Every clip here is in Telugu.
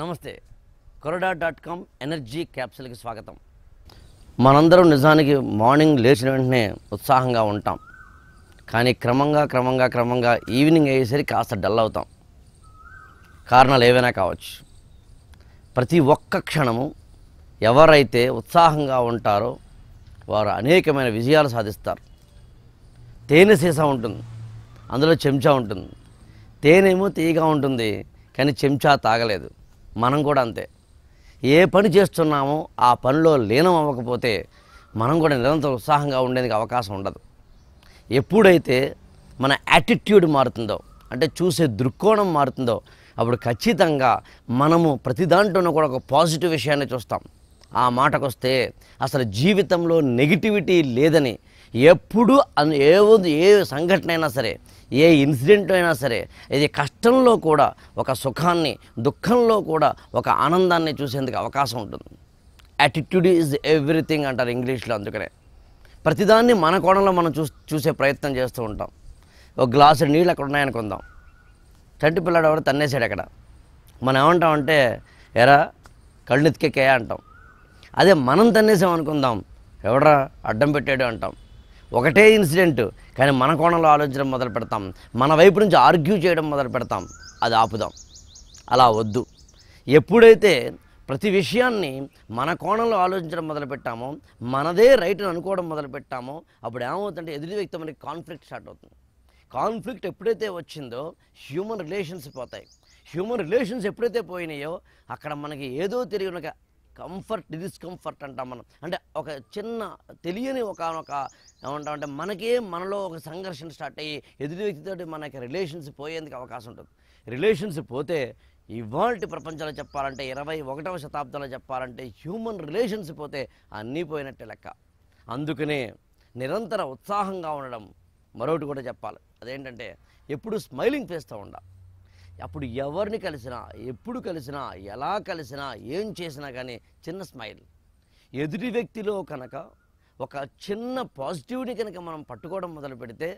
నమస్తే కొరడా డాట్ కామ్ ఎనర్జీ క్యాప్సుల్కి స్వాగతం మనందరం నిజానికి మార్నింగ్ లేచిన వెంటనే ఉత్సాహంగా ఉంటాం కానీ క్రమంగా క్రమంగా క్రమంగా ఈవినింగ్ అయ్యేసరికి కాస్త డల్ అవుతాం కారణాలు ఏవైనా కావచ్చు ప్రతి ఒక్క క్షణము ఎవరైతే ఉత్సాహంగా ఉంటారో వారు అనేకమైన విజయాలు సాధిస్తారు తేనె సీసా ఉంటుంది అందులో చెంచా ఉంటుంది తేనేమో తీయగా ఉంటుంది కానీ చెంచా తాగలేదు మనం కూడా అంతే ఏ పని చేస్తున్నామో ఆ పనిలో లీనం అవ్వకపోతే మనం కూడా నిరంతర ఉత్సాహంగా ఉండేందుకు అవకాశం ఉండదు ఎప్పుడైతే మన యాటిట్యూడ్ మారుతుందో అంటే చూసే దృక్కోణం మారుతుందో అప్పుడు ఖచ్చితంగా మనము ప్రతి దాంట్లోనూ కూడా ఒక పాజిటివ్ విషయాన్ని చూస్తాం ఆ మాటకొస్తే అసలు జీవితంలో నెగిటివిటీ లేదని ఎప్పుడు ఏ ఏ సంఘటన అయినా సరే ఏ ఇన్సిడెంట్ అయినా సరే ఇది కష్టంలో కూడా ఒక సుఖాన్ని దుఃఖంలో కూడా ఒక ఆనందాన్ని చూసేందుకు అవకాశం ఉంటుంది యాటిట్యూడ్ ఈజ్ ఎవ్రీథింగ్ అంటారు ఇంగ్లీష్లో అందుకనే ప్రతిదాన్ని మన కోణంలో మనం చూ చూసే ప్రయత్నం చేస్తూ ఉంటాం ఒక గ్లాసు నీళ్ళు అక్కడ ఉన్నాయనుకుందాం చంటి పిల్లాడు ఎవరు తన్నేసాడు అక్కడ మనం ఏమంటామంటే ఎరా కళ్ళెత్తికెక్కాయా అంటాం అదే మనం తన్నేసాం అనుకుందాం ఎవడరా అడ్డం పెట్టాడు అంటాం ఒకటే ఇన్సిడెంట్ కానీ మన కోణంలో ఆలోచించడం మొదలు పెడతాం మన వైపు నుంచి ఆర్గ్యూ చేయడం మొదలు పెడతాం అది ఆపుదాం అలా వద్దు ఎప్పుడైతే ప్రతి విషయాన్ని మన కోణంలో ఆలోచించడం మొదలుపెట్టామో మనదే రైట్ అని అనుకోవడం మొదలుపెట్టామో అప్పుడు ఏమవుతుందంటే ఎదుటి వ్యక్తి మనకి కాన్ఫ్లిక్ట్ స్టార్ట్ అవుతుంది కాన్ఫ్లిక్ట్ ఎప్పుడైతే వచ్చిందో హ్యూమన్ రిలేషన్స్ పోతాయి హ్యూమన్ రిలేషన్స్ ఎప్పుడైతే పోయినాయో అక్కడ మనకి ఏదో తెలియని కంఫర్ట్ డిస్కంఫర్ట్ అంటాం మనం అంటే ఒక చిన్న తెలియని ఒక ఏమంటామంటే మనకే మనలో ఒక సంఘర్షణ స్టార్ట్ అయ్యి ఎదుటి వ్యక్తితో మనకి రిలేషన్స్ పోయేందుకు అవకాశం ఉంటుంది రిలేషన్స్ పోతే ఇవాళ ప్రపంచంలో చెప్పాలంటే ఇరవై ఒకటవ శతాబ్దంలో చెప్పాలంటే హ్యూమన్ రిలేషన్స్ పోతే అన్నీ పోయినట్టే లెక్క అందుకనే నిరంతర ఉత్సాహంగా ఉండడం మరొకటి కూడా చెప్పాలి అదేంటంటే ఎప్పుడు స్మైలింగ్ ఫేస్తో ఉండాలి అప్పుడు ఎవరిని కలిసినా ఎప్పుడు కలిసినా ఎలా కలిసినా ఏం చేసినా కానీ చిన్న స్మైల్ ఎదుటి వ్యక్తిలో కనుక ఒక చిన్న పాజిటివ్ని కనుక మనం పట్టుకోవడం మొదలు పెడితే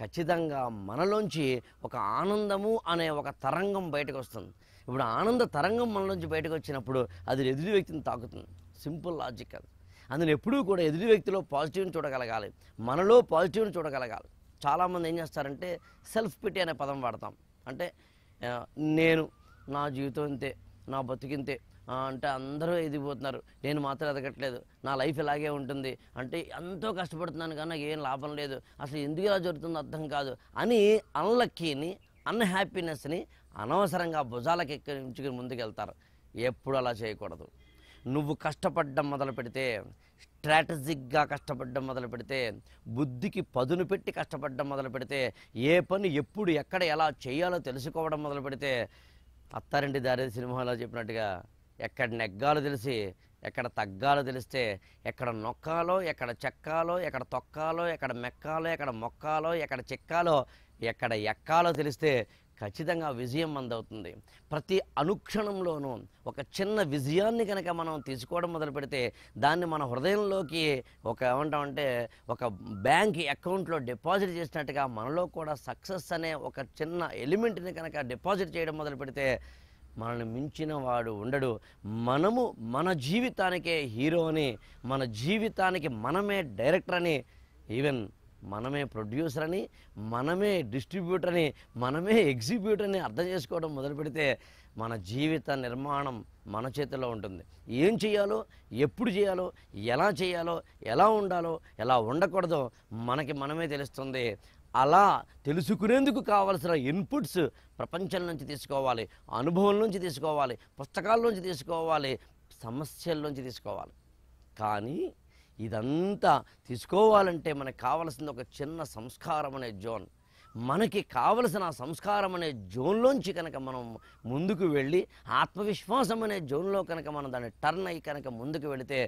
ఖచ్చితంగా మనలోంచి ఒక ఆనందము అనే ఒక తరంగం బయటకు వస్తుంది ఇప్పుడు ఆనంద తరంగం మనలోంచి బయటకు వచ్చినప్పుడు అది ఎదుటి వ్యక్తిని తాకుతుంది సింపుల్ లాజిక్ అది అందులో ఎప్పుడూ కూడా ఎదుటి వ్యక్తిలో పాజిటివ్ని చూడగలగాలి మనలో పాజిటివ్ని చూడగలగాలి చాలామంది ఏం చేస్తారంటే సెల్ఫ్ పిటీ అనే పదం వాడతాం అంటే నేను నా జీవితం ఇంతే నా బతికింతే అంటే అందరూ ఎదిగిపోతున్నారు నేను మాత్రం ఎదగట్లేదు నా లైఫ్ ఇలాగే ఉంటుంది అంటే ఎంతో కష్టపడుతున్నాను కానీ నాకు ఏం లాభం లేదు అసలు ఎందుకు ఇలా జరుగుతుందో అర్థం కాదు అని అన్లక్కీని అన్హ్యాపీనెస్ని అనవసరంగా భుజాలకు ఎక్కించుకుని ముందుకెళ్తారు ఎప్పుడు అలా చేయకూడదు నువ్వు కష్టపడడం మొదలు పెడితే స్ట్రాటజిక్గా కష్టపడడం మొదలు పెడితే బుద్ధికి పదును పెట్టి కష్టపడడం మొదలు పెడితే ఏ పని ఎప్పుడు ఎక్కడ ఎలా చేయాలో తెలుసుకోవడం మొదలు పెడితే అత్తారెండి దారి సినిమాలో చెప్పినట్టుగా ఎక్కడ నెగ్గాలో తెలిసి ఎక్కడ తగ్గాలో తెలిస్తే ఎక్కడ నొక్కాలో ఎక్కడ చెక్కాలో ఎక్కడ తొక్కాలో ఎక్కడ మెక్కాలో ఎక్కడ మొక్కాలో ఎక్కడ చెక్కాలో ఎక్కడ ఎక్కాలో తెలిస్తే ఖచ్చితంగా విజయం అందవుతుంది ప్రతి అనుక్షణంలోనూ ఒక చిన్న విజయాన్ని కనుక మనం తీసుకోవడం మొదలు పెడితే దాన్ని మన హృదయంలోకి ఒక ఏమంటామంటే ఒక బ్యాంక్ అకౌంట్లో డిపాజిట్ చేసినట్టుగా మనలో కూడా సక్సెస్ అనే ఒక చిన్న ఎలిమెంట్ని కనుక డిపాజిట్ చేయడం మొదలు పెడితే మనల్ని మించిన వాడు ఉండడు మనము మన జీవితానికే హీరో అని మన జీవితానికి మనమే డైరెక్టర్ అని ఈవెన్ మనమే ప్రొడ్యూసర్ అని మనమే డిస్ట్రిబ్యూటర్ అని మనమే ఎగ్జిబ్యూటర్ అని అర్థం చేసుకోవడం మొదలు పెడితే మన జీవిత నిర్మాణం మన చేతిలో ఉంటుంది ఏం చేయాలో ఎప్పుడు చేయాలో ఎలా చేయాలో ఎలా ఉండాలో ఎలా ఉండకూడదో మనకి మనమే తెలుస్తుంది అలా తెలుసుకునేందుకు కావలసిన ఇన్పుట్స్ ప్రపంచం నుంచి తీసుకోవాలి అనుభవం నుంచి తీసుకోవాలి పుస్తకాల నుంచి తీసుకోవాలి సమస్యల నుంచి తీసుకోవాలి కానీ ఇదంతా తీసుకోవాలంటే మనకు కావలసింది ఒక చిన్న సంస్కారం అనే జోన్ మనకి కావలసిన సంస్కారం అనే జోన్లోంచి కనుక మనం ముందుకు వెళ్ళి ఆత్మవిశ్వాసం అనే జోన్లో కనుక మనం దాన్ని టర్న్ అయ్యి కనుక ముందుకు వెళితే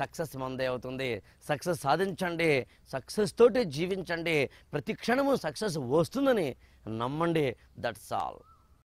సక్సెస్ మందే అవుతుంది సక్సెస్ సాధించండి సక్సెస్ తోటి జీవించండి ప్రతి క్షణము సక్సెస్ వస్తుందని నమ్మండి దట్స్ ఆల్